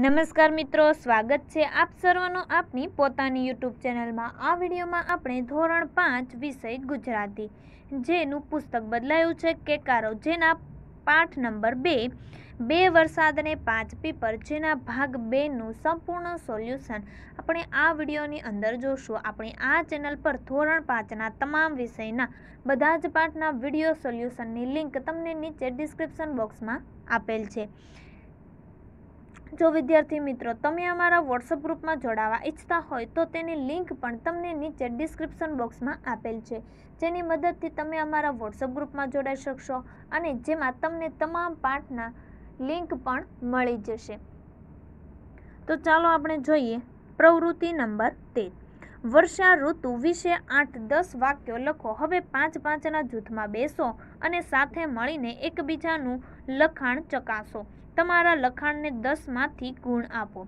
નમસ્કાર મિત્રો સ્વાગત છે આપ સર્વનો આપની પોતાની યુટ્યુબ ચેનલમાં આ વિડીયોમાં આપણે ધોરણ પાંચ વિષય ગુજરાતી જેનું પુસ્તક બદલાયું છે કેકારો જેના પાઠ નંબર બે બે વરસાદ અને પાંચ પેપર જેના ભાગ બેનું સંપૂર્ણ સોલ્યુશન આપણે આ વિડીયોની અંદર જોશું આપણે આ ચેનલ પર ધોરણ પાંચના તમામ વિષયના બધા જ પાઠના વિડીયો સોલ્યુશનની લિંક તમને નીચે ડિસ્ક્રિપ્શન બોક્સમાં આપેલ છે જો વિદ્યાર્થી મિત્રો તમે અમારા વોટ્સઅપ ગ્રુપમાં જોડાવા ઈચ્છતા હોય તો તેની લિંક પણ તમને નીચે ડિસ્ક્રિપ્શન બોક્સમાં આપેલ છે જેની મદદથી તમે અમારા વોટ્સઅપ ગ્રુપમાં જોડાઈ શકશો અને જેમાં તમને તમામ પાઠના લિંક પણ મળી જશે તો ચાલો આપણે જોઈએ પ્રવૃત્તિ નંબર તેર વર્ષા ઋતુ વિશે આઠ દસ વાક્યો લખો હવે પાંચ પાંચના જૂથમાં બેસો અને સાથે મળીને એકબીજાનું લખાણ ચકાસો તમારા લખાણને દસમાંથી ગુણ આપો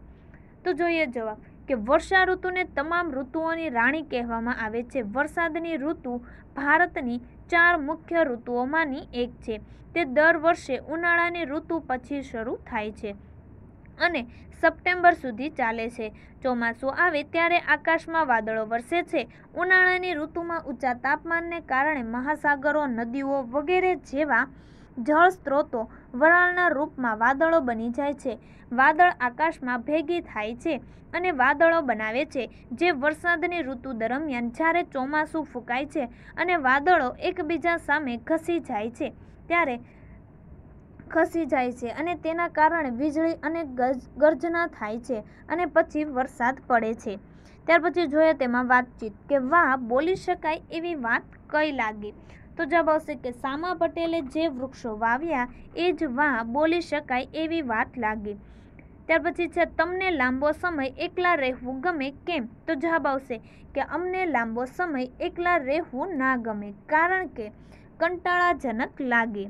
તો જોઈએ જવાબ કે વર્ષા ઋતુને તમામ ઋતુઓની રાણી કહેવામાં આવે છે વરસાદની ઋતુ ભારતની ચાર મુખ્ય ઋતુઓમાંની એક છે તે દર વર્ષે ઉનાળાની ઋતુ પછી શરૂ થાય છે અને સપ્ટેમ્બર સુધી ચાલે છે ચોમાસું આવે ત્યારે આકાશમાં વાદળો વરસે છે ઉનાળાની ઋતુમાં ઊંચા તાપમાનને કારણે મહાસાગરો નદીઓ વગેરે જેવા જળ સ્ત્રોતો વરાળના રૂપમાં વાદળો બની જાય છે વાદળ આકાશમાં ભેગી થાય છે અને વાદળો બનાવે છે જે વરસાદની ઋતુ દરમિયાન જ્યારે ચોમાસું ફૂંકાય છે અને વાદળો એકબીજા સામે ઘસી જાય છે ત્યારે ખસી જાય છે અને તેના કારણે વીજળી અને ગર્જના થાય છે અને પછી વરસાદ પડે છે ત્યાર પછી જોઈએ તેમાં વાતચીત કે વાહ બોલી શકાય એવી વાત કઈ લાગી તો જવાબ આવશે કે સામા પટેલે જે વૃક્ષો વાવ્યા એ જ વા બોલી શકાય એવી વાત લાગી ત્યાર પછી છે તમને લાંબો સમય એકલા રહેવું ગમે કેમ તો જવાબ આવશે કે અમને લાંબો સમય એકલા રહેવું ના ગમે કારણ કે કંટાળાજનક લાગે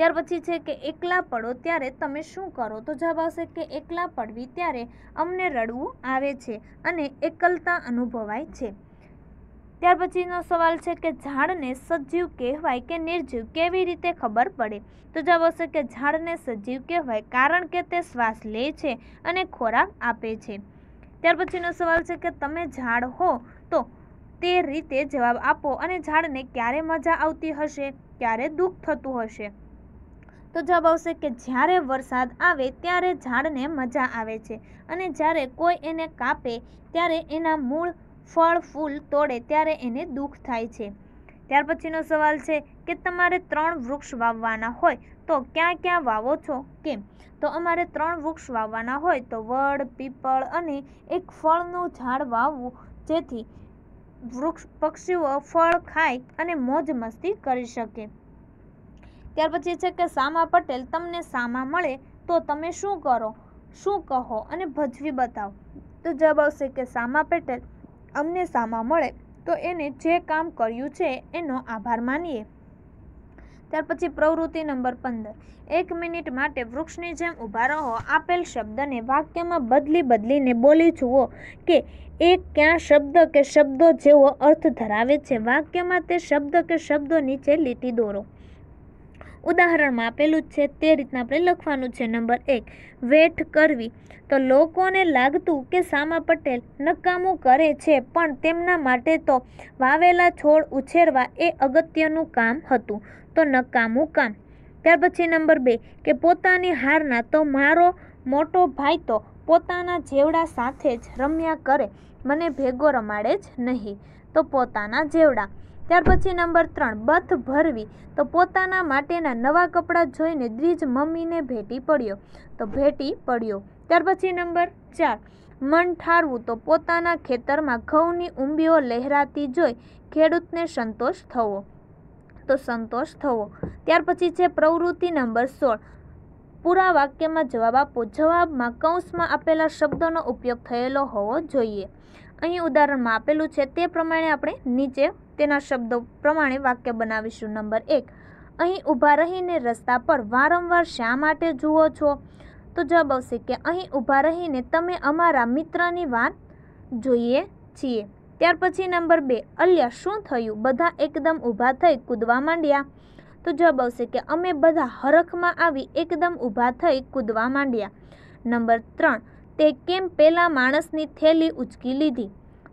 ત્યાર પછી છે કે એકલા પડો ત્યારે તમે શું કરો તો જવાબ આવશે કે એકલા પડવી ત્યારે અમને રડવું આવે છે અને એકલતા અનુભવાય છે ત્યાર પછીનો સવાલ છે કે ઝાડને સજીવ કહેવાય કે નિર્જીવ કેવી રીતે ખબર પડે તો જવાબ આવશે કે ઝાડને સજીવ કહેવાય કારણ કે તે શ્વાસ લે છે અને ખોરાક આપે છે ત્યાર પછીનો સવાલ છે કે તમે ઝાડ હો તો તે રીતે જવાબ આપો અને ઝાડને ક્યારે મજા આવતી હશે ક્યારે દુઃખ થતું હશે તો જવાબ આવશે કે જ્યારે વરસાદ આવે ત્યારે ઝાડને મજા આવે છે અને જ્યારે કોઈ એને કાપે ત્યારે એના મૂળ ફળ ફૂલ તોડે ત્યારે એને દુઃખ થાય છે ત્યાર પછીનો સવાલ છે કે તમારે ત્રણ વૃક્ષ વાવવાના હોય તો ક્યાં ક્યાં વાવો છો કેમ તો અમારે ત્રણ વૃક્ષ વાવવાના હોય તો વડ પીપળ અને એક ફળનું ઝાડ વાવવું જેથી વૃક્ષ પક્ષીઓ ફળ ખાય અને મોજ મસ્તી કરી શકે ત્યાર પછી છે કે સામા પટેલ તમને સામા મળે તો તમે શું કરો શું કહો અને ભજવી બતાવો તો જવાબ આવશે કે સામા પટેલ અમને સામા મળે તો એને જે કામ કર્યું છે એનો આભાર માનીએ ત્યાર પછી પ્રવૃત્તિ નંબર પંદર એક મિનિટ માટે વૃક્ષની જેમ ઊભા રહો આપેલ શબ્દને વાક્યમાં બદલી બદલીને બોલી જુઓ કે એ ક્યાં શબ્દ કે શબ્દો જેવો અર્થ ધરાવે છે વાક્યમાં તે શબ્દ કે શબ્દો નીચે લીટી દોરો ઉદાહરણમાં આપેલું જ છે તે રીતના આપણે લખવાનું છે નંબર એક વેઠ કરવી તો લોકોને લાગતું કે સામા પટેલ નકામું કરે છે પણ તેમના માટે તો વાવેલા છોડ ઉછેરવા એ અગત્યનું કામ હતું તો નકામું કામ ત્યાર પછી નંબર બે કે પોતાની હારના તો મારો મોટો ભાઈ તો પોતાના જેવડા સાથે જ રમ્યા કરે મને ભેગો રમાડે જ નહીં તો પોતાના જેવડા ત્યાર પછી નંબર ત્રણ બથ ભરવી તો પોતાના માટેના નવા કપડાં જોઈને દ્રીજ મમ્મીને ભેટી પડ્યો તો ભેટી પડ્યો ત્યાર પછી નંબર ચાર મન ઠારવું તો પોતાના ખેતરમાં ઘઉંની ઊંબીઓ લહેરાતી જોઈ ખેડૂતને સંતોષ થવો તો સંતોષ થવો ત્યાર પછી છે પ્રવૃત્તિ નંબર સોળ પૂરા વાક્યમાં જવાબ આપો જવાબમાં કૌંસમાં આપેલા શબ્દોનો ઉપયોગ થયેલો હોવો જોઈએ અહીં ઉદાહરણમાં આપેલું છે તે પ્રમાણે આપણે નીચે તેના શબ્દો પ્રમાણે વાક્ય બનાવીશું નંબર એક અહીં ઊભા રહીને રસ્તા પર વારંવાર શા માટે જુઓ છો તો જવાબ આવશે કે અહીં ઊભા રહીને તમે અમારા મિત્રની વાત જોઈએ છીએ ત્યાર પછી નંબર બે અલ્યા શું થયું બધા એકદમ ઊભા થઈ કૂદવા માંડ્યા તો જવાબ આવશે કે અમે બધા હરખમાં આવી એકદમ ઊભા થઈ કૂદવા માંડ્યા નંબર ત્રણ તે કેમ પેલા માણસની થેલી ઉચકી લીધી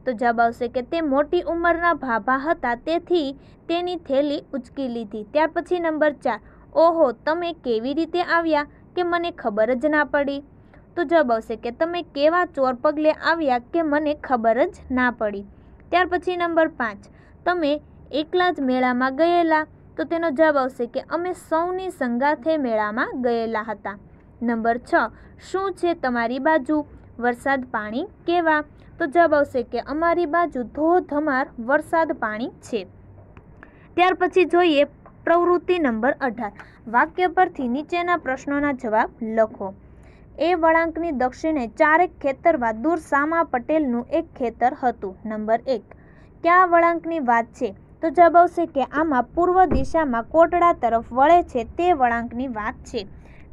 તો જવાબ આવશે કે તે મોટી ઉંમરના ભાભા હતા તેથી તેની થેલી ઉચકી લીધી ત્યાર પછી નંબર ચાર ઓહો તમે કેવી રીતે આવ્યા કે મને ખબર જ ના પડી તો જવાબ આવશે કે તમે કેવા ચોર પગલે આવ્યા કે મને ખબર જ ના પડી ત્યાર પછી નંબર પાંચ તમે એકલા જ મેળામાં ગયેલા તો તેનો જવાબ આવશે કે અમે સૌની સંગાથે મેળામાં ગયેલા હતા નંબર છ શું છે તમારી બાજુ વરસાદ પાણી કેવા તો જવાબ આવશે કે અમારી બાજુ ધોધમાર વરસાદ પાણી છે ત્યાર પછી જોઈએ પ્રવૃત્તિ નંબર અઢાર વાક્ય પરથી નીચેના પ્રશ્નોના જવાબ લખો એ વળાંકની દક્ષિણે ચારેક ખેતરમાં દૂર સામા પટેલનું એક ખેતર હતું નંબર એક ક્યાં વળાંકની વાત છે તો જવાબ આવશે કે આમાં પૂર્વ દિશામાં કોટડા તરફ વળે છે તે વળાંકની વાત છે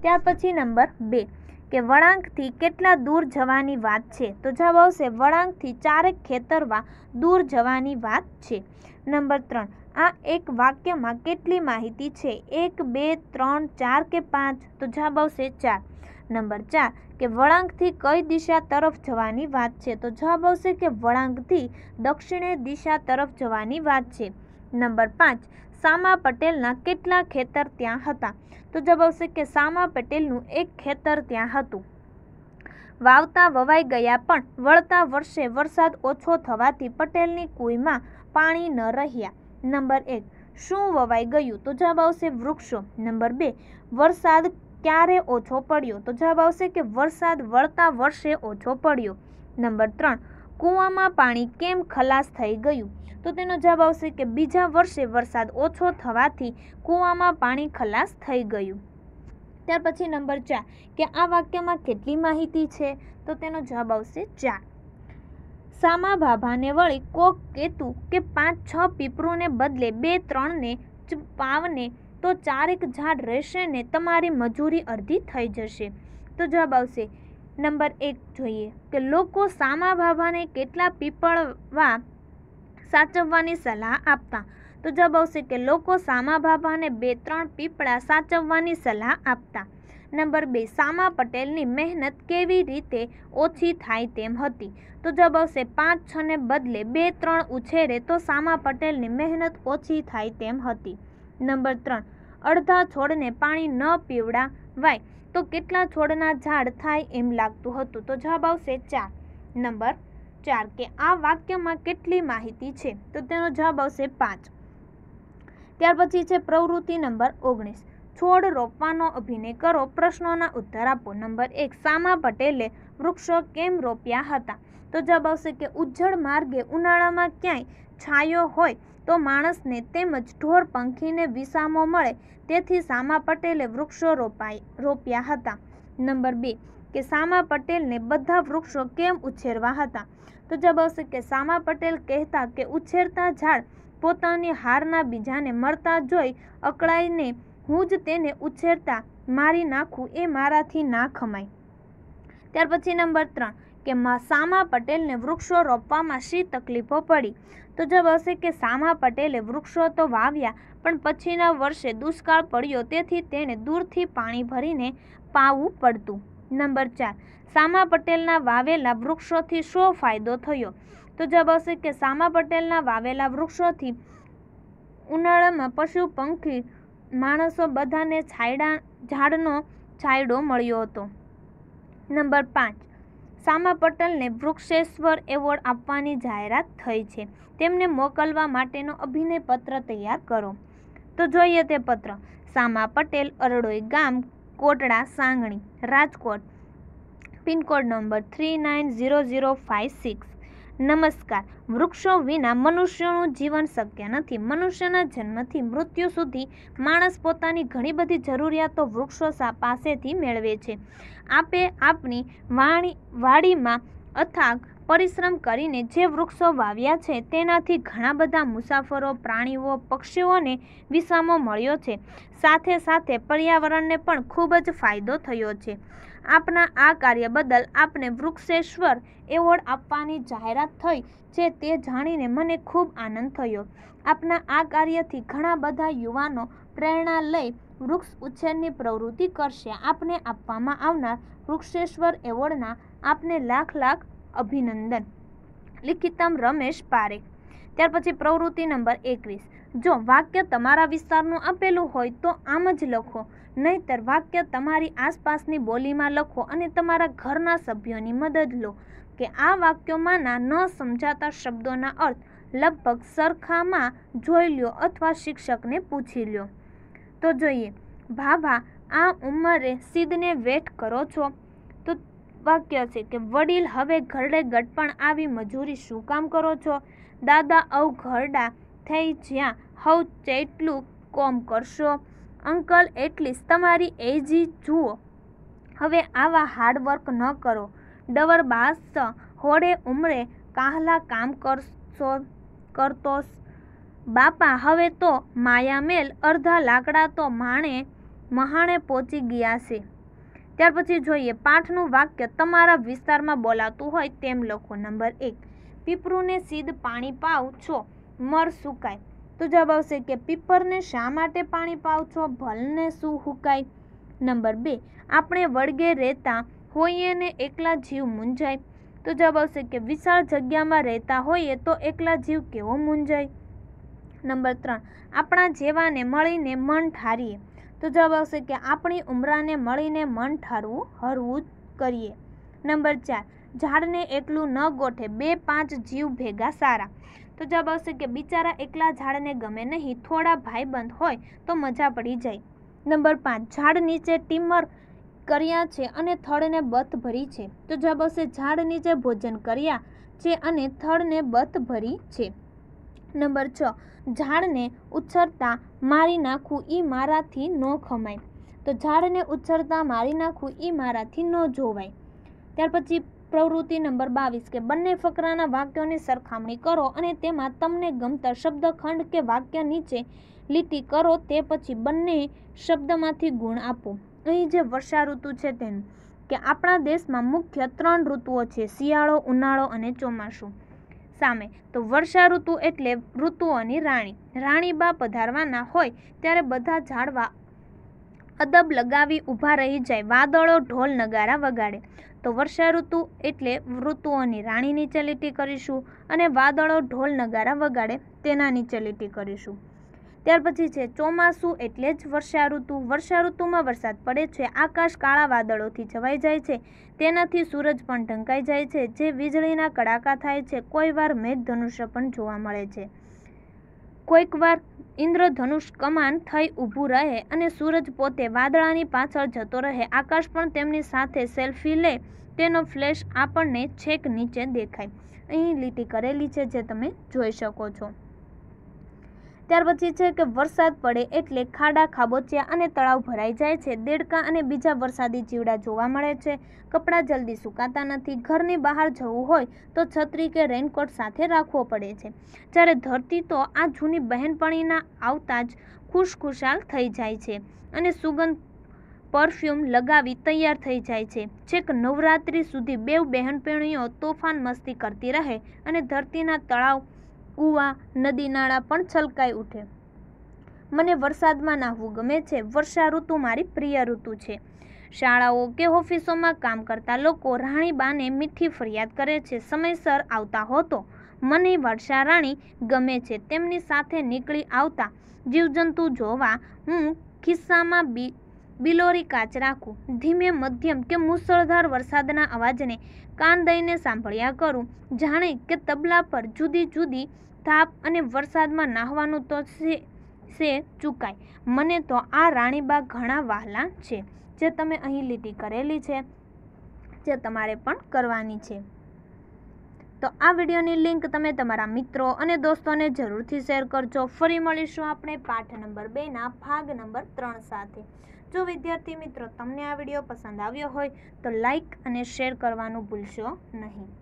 ત્યાર પછી નંબર બે કે વળાંકથી કેટલા દૂર જવાની વાત છે તો જવાબ આવશે વળાંકથી ચારેક ખેતરવા દૂર જવાની વાત છે નંબર ત્રણ આ એક વાક્યમાં કેટલી માહિતી છે એક બે ત્રણ ચાર કે પાંચ તો જવાબ આવશે ચાર નંબર ચાર કે વળાંકથી કઈ દિશા તરફ જવાની વાત છે તો જવાબ આવશે કે વળાંકથી દક્ષિણે દિશા તરફ જવાની વાત છે નંબર પાંચ સામા પટેલના કેટલા ખેતર ત્યાં હતા તો જવાબ આવશે કે સામા પટેલનું એક ખેતર ત્યાં હતું વાવતા વવાઈ ગયા પણ વળતા વર્ષે વરસાદ ઓછો થવાથી પટેલની કુઈમાં પાણી ન રહ્યા નંબર એક શું વવાઈ ગયું તો જવાબ આવશે વૃક્ષો નંબર બે વરસાદ ક્યારે ઓછો પડ્યો તો જવાબ આવશે કે વરસાદ વળતા વર્ષે ઓછો પડ્યો નંબર ત્રણ કૂવામાં પાણી કેમ ખલાસ થઈ ગયું તો તેનો જવાબ આવશે કે બીજા વર્ષે વરસાદ ઓછો થવાથી કૂવામાં પાણી ખલાસ થઈ ગયું ત્યાર પછી નંબર ચાર કે આ વાક્યમાં કેટલી માહિતી છે તો તેનો જવાબ આવશે ચાર સામા ભાભાને વળી કોક કેતુ કે પાંચ છ પીપળુને બદલે બે ત્રણને પાવને તો ચારેક ઝાડ રહેશે ને તમારી મજૂરી અડધી થઈ જશે તો જવાબ આવશે નંબર એક જોઈએ કે લોકો સામા બાબાને કેટલા પીપળવા સાચવવાની સલાહ આપતા તો જવાબ આવશે કે લોકો સામા બાબાને બે ત્રણ પીપળા સાચવવાની સલાહ આપતા નંબર બે સામા પટેલની મહેનત કેવી રીતે ઓછી થાય તેમ હતી તો જવાબ આવશે પાંચ છને બદલે બે ત્રણ ઉછેરે તો સામા પટેલની મહેનત ઓછી થાય તેમ હતી નંબર ત્રણ અડધા છોડને પાણી ન પીવડાવાય તો કેટલા છોડના ઝાડ થાય એમ લાગતું હતું તો જવાબ આવશે ચાર નંબર ચાર કે આ વાક્યમાં કેટલી માહિતી છે તો તેનો જવાબ આવશે પાંચ ત્યાર પછી છે પ્રવૃત્તિ નંબર ઓગણીસ છોડ રોપવાનો અભિનય કરો પ્રશ્નોના ઉત્તર આપો નંબર એક સામા પટેલે વૃક્ષો કેમ રોપ્યા હતા તો જવાબ આવશે કે ઉજ્જડ માર્ગે ઉનાળામાં ક્યાંય છાંયો હોય તો માણસને તેમજ ઢોર પંખીને વિસામો મળે તેથી સામા પટેલે વૃક્ષો રોપાય રોપ્યા હતા નંબર બે કે સામા પટેલને બધા વૃક્ષો કેમ ઉછેરવા હતા તો જવાબ આવશે કે સામા પટેલ કહેતા કે ઉછેરતા ઝાડ પોતાની હારના બીજાને મરતા જોઈ અકળાઈને હું જ તેને ઉછેરતા મારી નાખું એ મારાથી ના ખમાય ત્યાર પછી નંબર ત્રણ કે સામા પટેલને વૃક્ષો રોપવામાં શી તકલીફો પડી તો જવાબ હશે કે સામા પટેલે વૃક્ષો તો વાવ્યા પણ પછીના વર્ષે દુષ્કાળ પડ્યો તેથી તેણે દૂરથી પાણી ભરીને પાવું પડતું નંબર ચાર સામા પટેલના વાવેલા વૃક્ષોથી શો ફાયદો થયો તો જવાબ હશે કે સામા પટેલના વાવેલા વૃક્ષોથી ઉનાળામાં પશુ પંખી માણસો બધાને છાયડા ઝાડનો છાયડો મળ્યો હતો નંબર પાંચ સામા પટેલને વૃક્ષેશ્વર એવોર્ડ આપવાની જાહેરાત થઈ છે તેમને મોકલવા માટેનો અભિનય પત્ર તૈયાર કરો તો જોઈએ તે પત્ર સામા પટેલ અરડોઈ ગામ Kotda Sangani Rajkot pin code number three nine zero zero five six નમસ્કાર વૃક્ષો વિના મનુષ્યનું જીવન શક્ય નથી મનુષ્યના જન્મથી મૃત્યુ સુધી માણસ પોતાની ઘણી બધી જરૂરિયાતો વૃક્ષો પાસેથી મેળવે છે આપે આપણી વાણી વાડીમાં અથાગ પરિશ્રમ કરીને જે વૃક્ષો વાવ્યા છે તેનાથી ઘણા બધા મુસાફરો પ્રાણીઓ પક્ષીઓને વિસામો મળ્યો છે સાથે સાથે પર્યાવરણને પણ ખૂબ જ ફાયદો થયો છે આપના આ કાર્ય બદલ આપને વૃક્ષેશ્વર એવોર્ડ આપવાની જાહેરાત થઈ છે તે જાણીને મને ખૂબ આનંદ થયો આપના આ કાર્યથી ઘણા બધા યુવાનો પ્રેરણા લઈ વૃક્ષ ઉછેરની પ્રવૃત્તિ કરશે આપને આપવામાં આવનાર વૃક્ષેશ્વર એવોર્ડના આપને લાખ લાખ અભિનંદન લિખિતમ રમેશ પારેખ ત્યાર પછી પ્રવૃત્તિ નંબર એકવીસ જો વાક્ય તમારા વિસ્તારનું આપેલું હોય તો આમ જ લખો નહીતર વાક્ય તમારી આસપાસની બોલીમાં લખો અને તમારા ઘરના સભ્યોની મદદ લો કે આ વાક્યોમાંના ન સમજાતા શબ્દોના અર્થ લગભગ સરખામાં જોઈ લ્યો અથવા શિક્ષકને પૂછી લ્યો તો જોઈએ ભાભા આ ઉંમરે સિદ્ધને વેઠ કરો છો વાક્ય છે કે વડીલ હવે ઘરડે ગટપણ આવી મજૂરી શું કામ કરો છો દાદા અવ ઘરડા થઈ જ્યાં હવ ચેટલું કોમ કરશો અંકલ એટલીસ્ટ તમારી એજી જુઓ હવે આવા હાર્ડવર્ક ન કરો ડબર બાસ હોડે ઉમરે કાહલા કામ કરશો કરતો બાપા હવે તો માયામેલ અડધા લાકડા તો માણે મહાણે પહોંચી ગયા છે ત્યાર પછી જોઈએ પાઠનું વાક્ય તમારા વિસ્તારમાં બોલાતું હોય તેમ લખો નંબર એક પીપરુને સીધ પાણી પાવ છો મર સુકાય તો જવાબ આવશે કે પીપરને શા માટે પાણી પાવ છો ભલને શું હુકાય નંબર બે આપણે વળગે રહેતા હોઈએ ને એકલા જીવ મૂંઝાય તો જવાબ આવશે કે વિશાળ જગ્યામાં રહેતા હોઈએ તો એકલા જીવ કેવો મૂંઝાય નંબર ત્રણ આપણા જેવાને મળીને મન ઠારીએ તો જવાબ આવશે કે આપણી ઉમરાને મળીને મન ઠારવું હરવું કરીએ નંબર ચાર ઝાડને એકલું ન ગોઠે બે પાંચ જીવ ભેગા સારા તો જવાબ આવશે કે બિચારા એકલા ઝાડને ગમે નહીં થોડા ભાઈબંધ હોય તો મજા પડી જાય નંબર પાંચ ઝાડ નીચે ટીમર કર્યા છે અને થળને બથ ભરી છે તો જવાબ આવશે ઝાડ નીચે ભોજન કર્યા છે અને થળને બથ ભરી છે નંબર છ ઝાડને ઉછરતા મારી નાખવું એ મારાથી ન ખમાય તો ઝાડને ઉછરતા મારી નાખવું એ મારાથી ન જોવાય ત્યાર પછી પ્રવૃત્તિ નંબર બાવીસ કે બંને ફકરાના વાક્યોની સરખામણી કરો અને તેમાં તમને ગમતા શબ્દખંડ કે વાક્ય નીચે લીટી કરો તે પછી બંને શબ્દમાંથી ગુણ આપો અહીં જે વર્ષા ઋતુ છે તેનું કે આપણા દેશમાં મુખ્ય ત્રણ ઋતુઓ છે શિયાળો ઉનાળો અને ચોમાસું સામે તો વર્ષા ઋતુ એટલે ઋતુઓની રાણી રાણીબા પધારવાના હોય ત્યારે બધા ઝાડવા અદબ લગાવી ઊભા રહી જાય વાદળો ઢોલ નગારા વગાડે તો વર્ષા ઋતુ એટલે ઋતુઓની રાણીની ચલીટી કરીશું અને વાદળો ઢોલ નગારા વગાડે તેનાની ચલીટી કરીશું ત્યાર પછી છે ચોમાસું એટલે જ વર્ષા ઋતુ વર્ષા ઋતુમાં વરસાદ પડે છે આકાશ કાળા વાદળોથી છવાઈ જાય છે તેનાથી સૂરજ પણ ઢંકાઈ જાય છે જે વીજળીના કડાકા થાય છે કોઈ વાર મેઘધનુષ્ય પણ જોવા મળે છે કોઈક વાર ઇન્દ્રધનુષ કમાન થઈ ઊભું રહે અને સૂરજ પોતે વાદળાની પાછળ જતો રહે આકાશ પણ તેમની સાથે સેલ્ફી લે તેનો ફ્લેશ આપણને છેક નીચે દેખાય અહીં લીટી કરેલી છે જે તમે જોઈ શકો છો ત્યાર પછી છે કે વરસાદ પડે એટલે ખાડા ખાબોચિયા અને તળાવ ભરાઈ જાય છે દેડકા અને બીજા વરસાદી જીવડા જોવા મળે છે કપડાં જલ્દી સુકાતા નથી ઘરની બહાર જવું હોય તો છત્રી કે રેનકોટ સાથે રાખવો પડે છે જ્યારે ધરતી તો આ જૂની બહેનપણીના આવતા જ ખુશખુશાલ થઈ જાય છે અને સુગંધ પરફ્યુમ લગાવી તૈયાર થઈ જાય છે છેક નવરાત્રી સુધી બેવ બહેનપણીઓ તોફાન મસ્તી કરતી રહે અને ધરતીના તળાવ કૂવા નદી નાળા પણ છલકાઈ ઉઠે મને વરસાદમાં નાહવું ગમે છે વર્ષા ઋતુ મારી પ્રિય ઋતુ છે શાળાઓ કે ઓફિસોમાં કામ કરતા લોકો રાણીબાને મીઠી ફરિયાદ કરે છે સમયસર આવતા હોતો મને વર્ષા રાણી ગમે છે તેમની સાથે નીકળી આવતા જીવજંતુ જોવા હું ખિસ્સામાં બી બિલોરી કાચ રાખું ધીમે મધ્યમ કે મુસળધાર વરસાદના અવાજને કાન દઈને સાંભળ્યા કરું જાણે કે તબલા પર જુદી જુદી થાપ અને વરસાદમાં નાહવાનું તો છે સે ચૂકાય મને તો આ રાણીબાગ ઘણા વહાલા છે જે તમે અહીં લીટી કરેલી છે જે તમારે પણ કરવાની છે તો આ વિડીયોની લિંક તમે તમારા મિત્રો અને દોસ્તોને જરૂરથી શેર કરજો ફરી મળીશું આપણે પાઠ નંબર બેના ભાગ નંબર ત્રણ સાથે જો વિદ્યાર્થી મિત્રો તમને આ વિડીયો પસંદ આવ્યો હોય તો લાઇક અને શેર કરવાનું ભૂલશો નહીં